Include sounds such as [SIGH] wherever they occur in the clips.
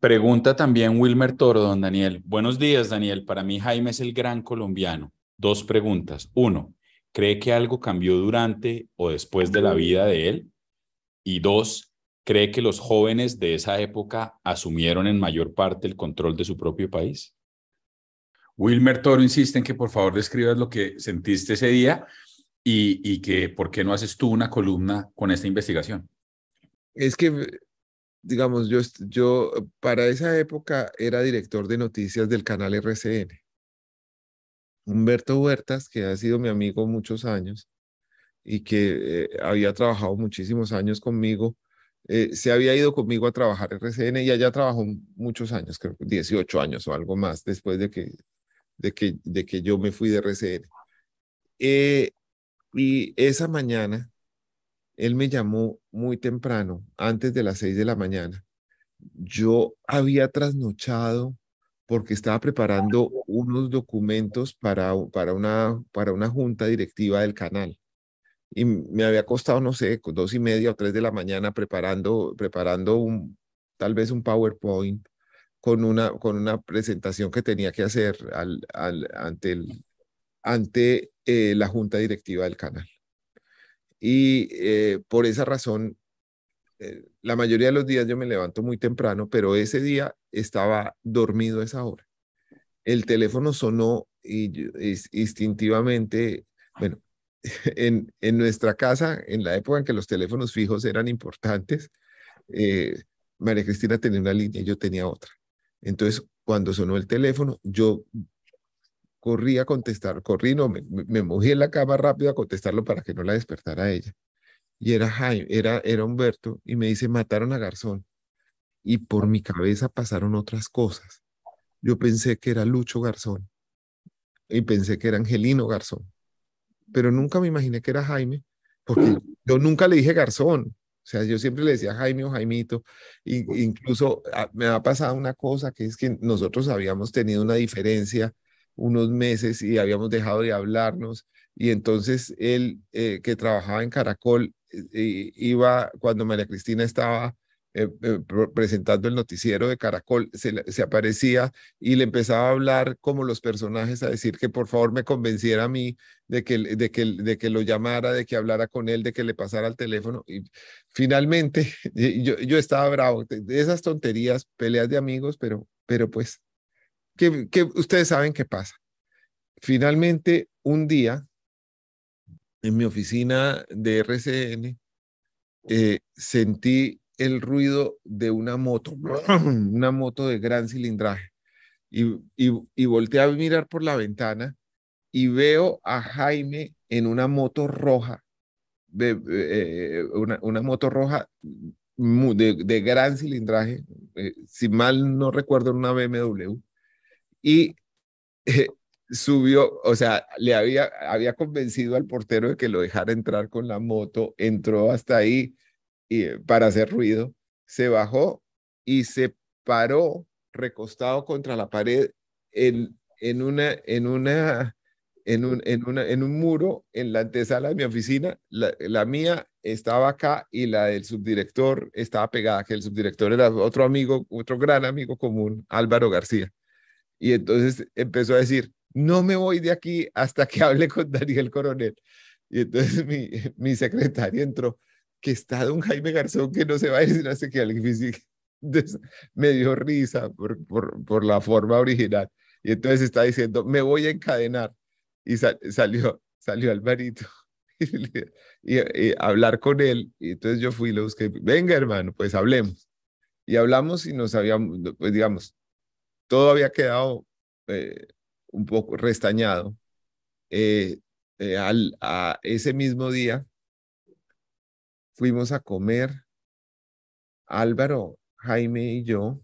Pregunta también Wilmer Toro, don Daniel. Buenos días, Daniel. Para mí Jaime es el gran colombiano. Dos preguntas. Uno, ¿cree que algo cambió durante o después de la vida de él? Y dos, ¿cree que los jóvenes de esa época asumieron en mayor parte el control de su propio país? Wilmer Toro insiste en que por favor describas lo que sentiste ese día y, y que por qué no haces tú una columna con esta investigación. Es que digamos, yo, yo eh, para esa época era director de noticias del canal RCN. Humberto Huertas, que ha sido mi amigo muchos años y que eh, había trabajado muchísimos años conmigo, eh, se había ido conmigo a trabajar RCN y allá trabajó muchos años, creo que 18 años o algo más después de que, de que, de que yo me fui de RCN. y esa mañana él me llamó muy temprano, antes de las seis de la mañana. Yo había trasnochado porque estaba preparando unos documentos para, para, una, para una junta directiva del canal. Y me había costado, no sé, dos y media o tres de la mañana preparando, preparando tal vez un PowerPoint con una, con una presentación que tenía que hacer al, ante, el, ante eh, la junta directiva del canal. Y eh, por esa razón, eh, la mayoría de los días yo me levanto muy temprano, pero ese día estaba dormido a esa hora. El teléfono sonó y, instintivamente, bueno, [LAUGHS] en, en, nuestra casa, en la época en que los teléfonos fijos eran importantes, eh, María Cristina tenía una línea y yo tenía otra. Entonces, cuando sonó el teléfono, yo corrí a contestar, corrí, no, me, mojé en la cama rápido a contestarlo para que no la despertara ella. Y era Jaime, era, era Humberto, y me dice, mataron a Garzón. Y por mi cabeza pasaron otras cosas. Yo pensé que era Lucho Garzón y pensé que era Angelino Garzón, pero nunca me imaginé que era Jaime, porque mm. yo nunca le dije Garzón, o sea, yo siempre le decía Jaime o Jaimito, e incluso ah, me ha pasado una cosa que es que nosotros habíamos tenido una diferencia unos meses y habíamos dejado de hablarnos. Y entonces él, eh, que trabajaba en Caracol, eh, eh, iba, cuando María Cristina estaba presentando el noticiero de Caracol, se, aparecía y le empezaba a hablar como los personajes, a decir que por favor me convenciera a mí de que, de que, de que lo llamara, de que hablara con él, de que le pasara el teléfono. Y finalmente [LAUGHS] yo, estaba bravo, de esas tonterías, peleas de amigos, pero, pero pues ustedes saben qué pasa. Finalmente, un día, en mi oficina de RCN, eh, sentí el ruido de una moto, [CLEARS THROAT] una moto de gran cilindraje. Y, y, volteé a mirar por la ventana y veo a Jaime en una moto roja, eh, una, moto roja de, de gran cilindraje, eh, si mal no recuerdo, una BMW y eh, subió, o sea, le había, había convencido al portero de que lo dejara entrar con la moto, entró hasta ahí y, eh, para hacer ruido, se bajó y se paró recostado contra la pared en, en, una, en, una, en, un, en, una, en un muro en la antesala de mi oficina. La, la mía estaba acá y la del subdirector estaba pegada, que el subdirector era otro amigo, otro gran amigo común, Álvaro García. Y entonces empezó a decir, no me voy de aquí hasta que [LAUGHS] hable con Daniel Coronel. Y entonces mi, [LAUGHS] mi secretaria entró, que está don Jaime Garzón, que no se va a decir hasta que alguien [LAUGHS] me dio risa por, por, por, la forma original. Y entonces está diciendo, me voy a encadenar. Y salió, salió Alvarito. Y, y, hablar con él. Y entonces yo fui y lo busqué. Venga, hermano, pues hablemos. Y hablamos y nos habíamos, pues digamos, todo había quedado eh, un poco restañado. Eh, eh, al, a ese mismo día fuimos a comer Álvaro, Jaime y yo.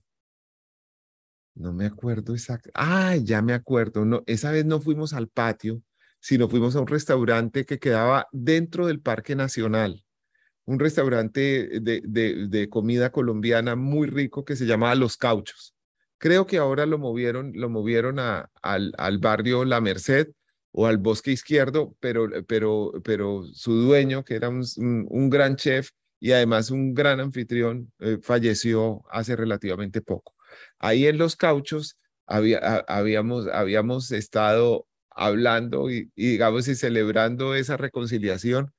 No me acuerdo exactamente. Ah, ya me acuerdo. No, esa vez no fuimos al patio, sino fuimos a un restaurante que quedaba dentro del Parque Nacional. Un restaurante de, de comida colombiana muy rico que se llamaba Los Cauchos. Creo que ahora lo movieron, lo movieron a, al, al, barrio La Merced o al Bosque Izquierdo, pero, pero, pero su dueño, que era un, gran chef y además un gran anfitrión, eh, falleció hace relativamente poco. Ahí en Los Cauchos habíamos, habíamos estado hablando y digamos, y celebrando esa reconciliación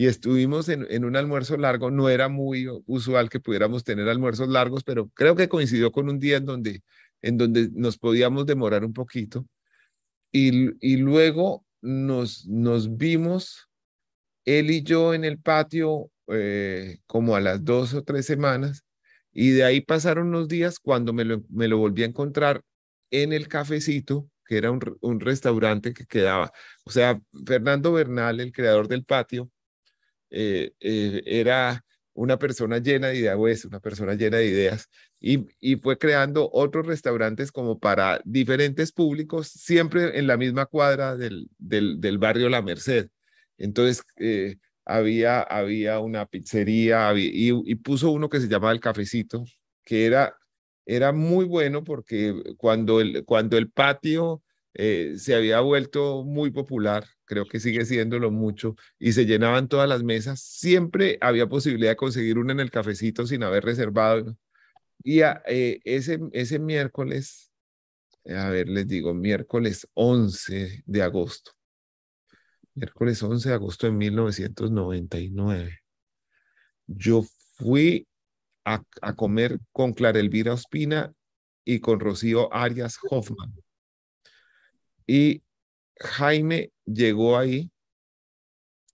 y estuvimos en, un almuerzo largo. No era muy usual que pudiéramos tener almuerzos largos, pero creo que coincidió con un día en donde, en donde nos podíamos demorar un poquito. Y, y luego nos, nos vimos, él y yo, en el patio eh, como a las dos o tres semanas. Y de ahí pasaron unos días cuando me lo, volví a encontrar en el cafecito, que era un, un restaurante que quedaba. O sea, Fernando Bernal, el creador del patio, eh, eh, era una persona llena de ideas, una persona llena de ideas, y, y, fue creando otros restaurantes como para diferentes públicos, siempre en la misma cuadra del, del, del barrio La Merced. Entonces, eh, había, había una pizzería y, puso uno que se llamaba El Cafecito, que era, era muy bueno porque cuando el, cuando el patio se había vuelto muy popular, creo que sigue siéndolo mucho, y se llenaban todas las mesas, siempre había posibilidad de conseguir una en el cafecito sin haber reservado. Y a, eh, ese, ese miércoles, a ver, les digo, miércoles 11 de agosto, miércoles 11 de agosto de 1999, yo fui a, a comer con Clara Elvira Ospina y con Rocío Arias Hoffman. Y Jaime llegó ahí.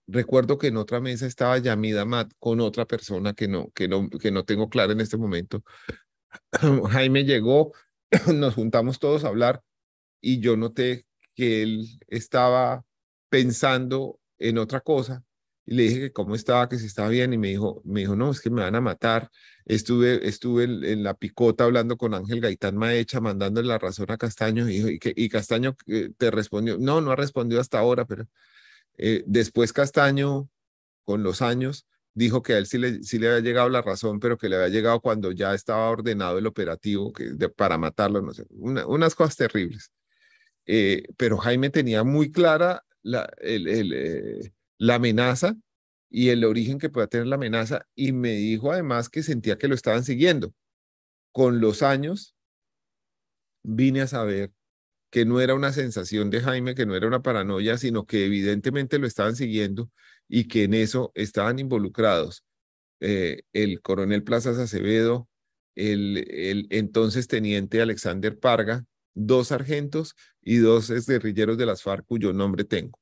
Recuerdo que en otra mesa estaba Yamida Matt con otra persona que no, que no, que no tengo clara en este momento. [CLEARS THROAT] Jaime llegó, [CLEARS THROAT] nos juntamos todos a hablar y yo noté que él estaba pensando en otra cosa y le dije que cómo estaba, que si estaba bien, y me dijo, me dijo, no, es que me van a matar. Estuve, estuve en, la picota hablando con Ángel Gaitán Maecha, mandándole la razón a Castaño, y, que, y Castaño eh, te respondió, no, no ha respondido hasta ahora, pero eh, después Castaño, con los años, dijo que a él sí le, sí le había llegado la razón, pero que le había llegado cuando ya estaba ordenado el operativo que, para matarlo, no sé, unas cosas terribles. Eh, pero Jaime tenía muy clara la, el, el la amenaza y el origen que pueda tener la amenaza y me dijo además que sentía que lo estaban siguiendo. Con los años vine a saber que no era una sensación de Jaime, que no era una paranoia, sino que evidentemente lo estaban siguiendo y que en eso estaban involucrados eh, el coronel Plazas Acevedo, el, el entonces teniente Alexander Parga, dos sargentos y dos guerrilleros de las FARC cuyo nombre tengo.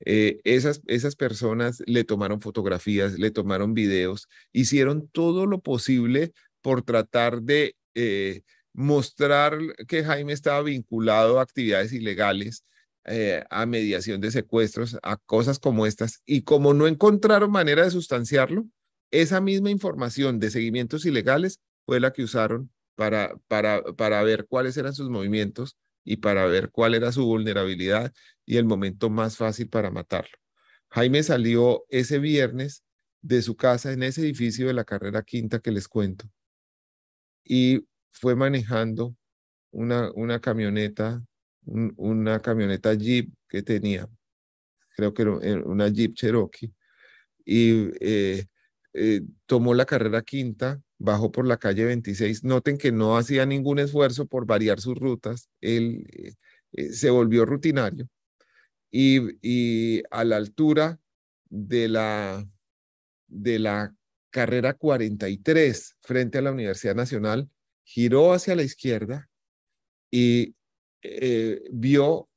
Eh, esas, esas personas le tomaron fotografías, le tomaron videos, hicieron todo lo posible por tratar de eh, mostrar que Jaime estaba vinculado a actividades ilegales, eh, a mediación de secuestros, a cosas como estas, y como no encontraron manera de sustanciarlo, esa misma información de seguimientos ilegales fue la que usaron para, para, para ver cuáles eran sus movimientos y para ver cuál era su vulnerabilidad y el momento más fácil para matarlo. Jaime salió ese viernes de su casa en ese edificio de la carrera quinta que les cuento y fue manejando una, una camioneta, una camioneta Jeep que tenía, creo que era eh, una Jeep Cherokee, y eh, eh, tomó la carrera quinta bajó por la calle 26. Noten que no hacía ningún esfuerzo por variar sus rutas. Él eh, eh, se volvió rutinario. Y, a la altura de la, de la carrera 43 frente a la Universidad Nacional, giró hacia la izquierda y eh, vio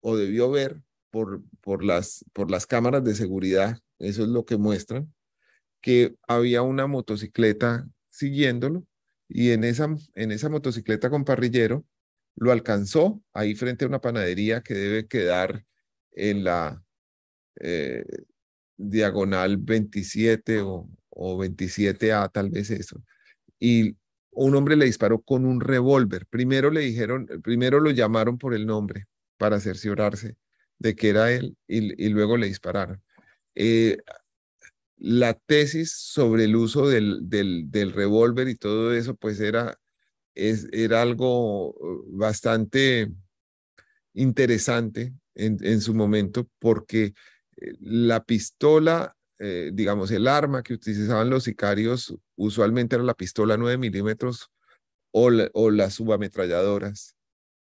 o debió ver por, por, las, por las cámaras de seguridad, eso es lo que muestran, que había una motocicleta siguiéndolo y en esa, en esa motocicleta con parrillero lo alcanzó ahí frente a una panadería que debe quedar en la eh, diagonal 27 o, 27A, tal vez eso. Y un hombre le disparó con un revólver. Primero le dijeron, primero lo llamaron por el nombre para cerciorarse de que era él y, luego le dispararon. Eh, la tesis sobre el uso del, del, revólver y todo eso, pues era, era algo uh, bastante interesante en, su momento, porque eh, la pistola, eh, digamos, el arma que utilizaban los sicarios usualmente era la pistola 9 milímetros o, o las subametralladoras,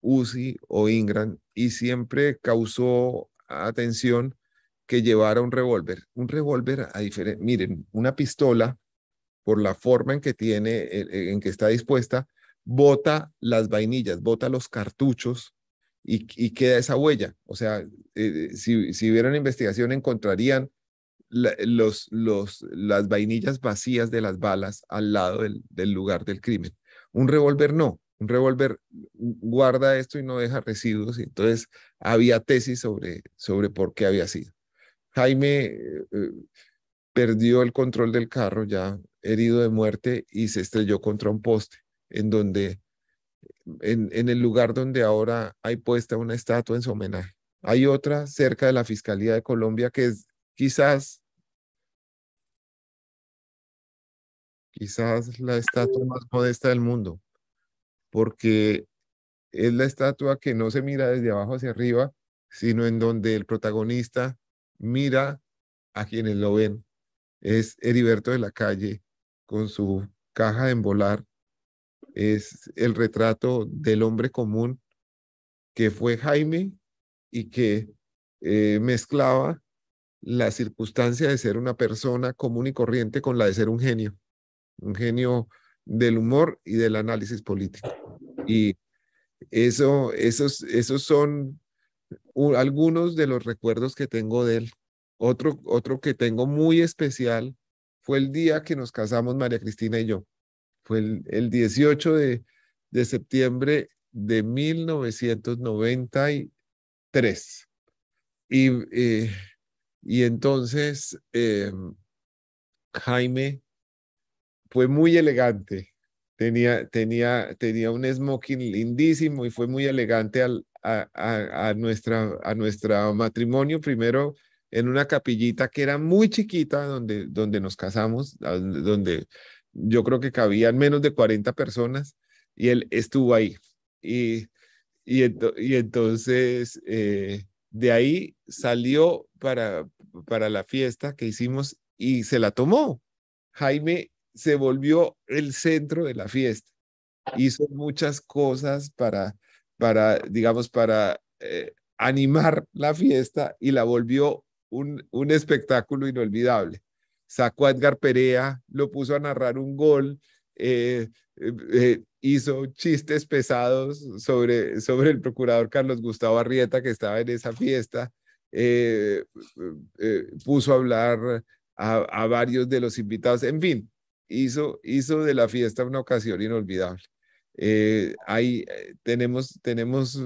UCI o Ingram, y siempre causó atención que llevara un revólver. Un revólver, a diferencia, miren, una pistola, por la forma en que tiene, eh, eh, en que está dispuesta, bota las vainillas, bota los cartuchos y, y queda esa huella. O sea, eh, si, si hubiera una investigación, encontrarían los, los, las vainillas vacías de las balas al lado del, del lugar del crimen. Un revólver no, un revólver guarda esto y no deja residuos. entonces había tesis sobre, sobre por qué había sido. Jaime eh, eh, perdió el control del carro ya herido de muerte y se estrelló contra un poste en donde en, el lugar donde ahora hay puesta una estatua en su homenaje. Hay otra cerca de la Fiscalía de Colombia que es quizás quizás la estatua más modesta del mundo porque es la estatua que no se mira desde abajo hacia arriba, sino en donde el protagonista mira a quienes lo ven. Es Heriberto de la calle con su caja de volar Es el retrato del hombre común que fue Jaime y que eh, mezclaba la circunstancia de ser una persona común y corriente con la de ser un genio, un genio del humor y del análisis político. Y eso, esos, esos son algunos de los recuerdos que tengo de él. Otro, otro que tengo muy especial fue el día que nos casamos María Cristina y yo. Fue el, 18 de, septiembre de 1993. Y, eh, y entonces eh, Jaime fue muy elegante Tenía, tenía, un smoking lindísimo y fue muy elegante a, a, nuestra, nuestro matrimonio. Primero en una capillita que era muy chiquita donde, donde nos casamos, donde yo creo que cabían menos de 40 personas y él estuvo ahí. Y, y, entonces eh, de ahí salió para, para la fiesta que hicimos y se la tomó. Jaime se volvió el centro de la fiesta. Hizo muchas cosas para, para digamos, para eh, animar la fiesta y la volvió un, un espectáculo inolvidable. Sacó a Edgar Perea, lo puso a narrar un gol, eh, eh, hizo chistes pesados sobre, sobre el procurador Carlos Gustavo Arrieta que estaba en esa fiesta, puso a hablar a, varios de los invitados, en fin, hizo, hizo de la fiesta una ocasión inolvidable. Eh, ahí eh, tenemos, tenemos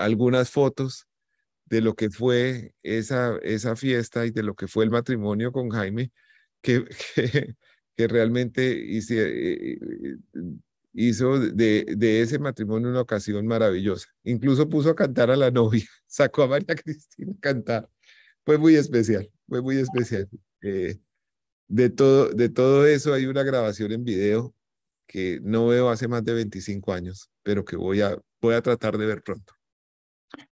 algunas fotos de lo que fue esa, esa fiesta y de lo que fue el matrimonio con Jaime, que, [LAUGHS] que, realmente hizo, eh, hizo de, de, ese matrimonio una ocasión maravillosa. Incluso puso a cantar a la novia, [LAUGHS] sacó a María Cristina a cantar. Fue muy especial, fue muy especial de todo, de todo eso hay una grabación en video que no veo hace más de 25 años, pero que voy a, voy a tratar de ver pronto.